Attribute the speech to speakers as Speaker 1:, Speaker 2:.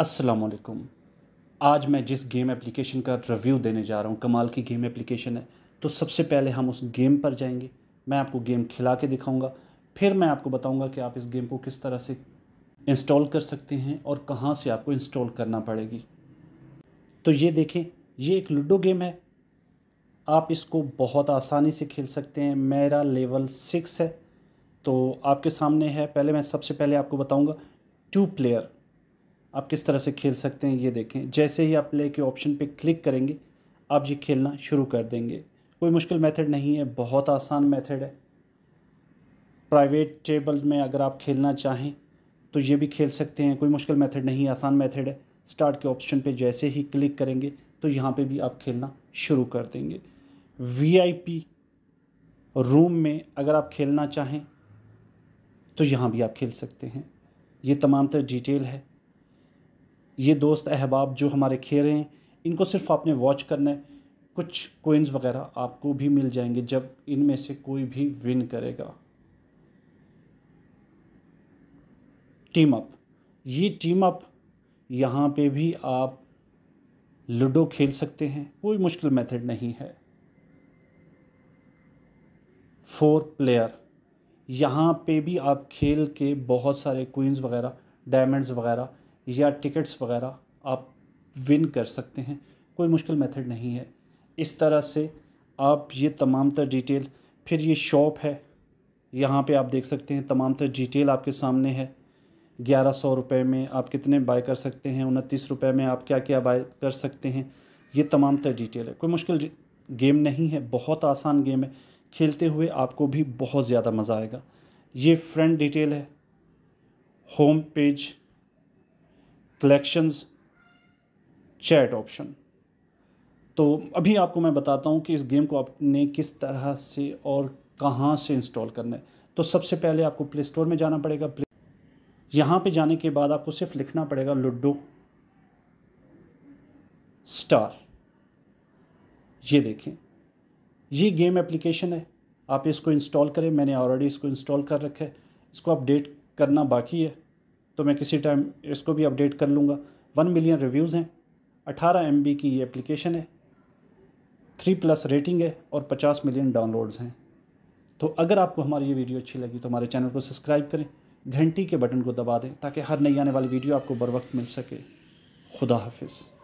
Speaker 1: असलकुम आज मैं जिस गेम एप्लीकेशन का रिव्यू देने जा रहा हूँ कमाल की गेम एप्लीकेशन है तो सबसे पहले हम उस गेम पर जाएंगे मैं आपको गेम खिला के दिखाऊंगा फिर मैं आपको बताऊंगा कि आप इस गेम को किस तरह से इंस्टॉल कर सकते हैं और कहाँ से आपको इंस्टॉल करना पड़ेगी तो ये देखें ये एक लूडो गेम है आप इसको बहुत आसानी से खेल सकते हैं मेरा लेवल सिक्स है तो आपके सामने है पहले मैं सबसे पहले आपको बताऊँगा टू प्लेयर आप किस तरह से खेल सकते हैं ये देखें जैसे ही आप प्ले के ऑप्शन पे क्लिक करेंगे आप ये खेलना शुरू कर देंगे कोई मुश्किल मेथड नहीं है बहुत आसान मेथड है प्राइवेट टेबल में अगर आप खेलना चाहें तो ये भी खेल सकते हैं कोई मुश्किल मेथड नहीं आसान मेथड है स्टार्ट के ऑप्शन पे जैसे ही क्लिक करेंगे तो यहाँ पे भी आप खेलना शुरू कर देंगे वी रूम में अगर आप खेलना चाहें तो यहाँ भी आप खेल सकते हैं ये तमाम तर डिटेल है ये दोस्त अहबाब जो हमारे रहे हैं इनको सिर्फ आपने वॉच करना है कुछ कोइंस वगैरह आपको भी मिल जाएंगे जब इनमें से कोई भी विन करेगा टीम अप ये टीम अप यहाँ पे भी आप लूडो खेल सकते हैं कोई मुश्किल मेथड नहीं है फोर प्लेयर यहाँ पे भी आप खेल के बहुत सारे क्वींस वगैरह डायमंड्स वगैरह या टिकट्स वगैरह आप विन कर सकते हैं कोई मुश्किल मेथड नहीं है इस तरह से आप ये तमाम तर डिटेल फिर ये शॉप है यहाँ पे आप देख सकते हैं तमाम तर डिटेल आपके सामने है ग्यारह सौ रुपये में आप कितने बाय कर सकते हैं उनतीस रुपये में आप क्या क्या बाय कर सकते हैं ये तमाम तर डिटेल है कोई मुश्किल गेम नहीं है बहुत आसान गेम है खेलते हुए आपको भी बहुत ज़्यादा मज़ा आएगा ये फ्रंट डिटेल है home page collections chat option तो अभी आपको मैं बताता हूँ कि इस गेम को आपने किस तरह से और कहाँ से इंस्टॉल करना है तो सबसे पहले आपको प्ले स्टोर में जाना पड़ेगा प्ले यहाँ पे जाने के बाद आपको सिर्फ लिखना पड़ेगा लूडो स्टार ये देखें ये गेम एप्लीकेशन है आप इसको इंस्टॉल करें मैंने ऑलरेडी इसको इंस्टॉल कर रखा है इसको अपडेट करना बाकी है तो मैं किसी टाइम इसको भी अपडेट कर लूँगा वन मिलियन रिव्यूज़ हैं अठारह एम की ये एप्लीकेशन है थ्री प्लस रेटिंग है और पचास मिलियन डाउनलोड्स हैं तो अगर आपको हमारी ये वीडियो अच्छी लगी तो हमारे चैनल को सब्सक्राइब करें घंटी के बटन को दबा दें ताकि हर नई आने वाली वीडियो आपको बर वक्त मिल सके खुदा हाफिज़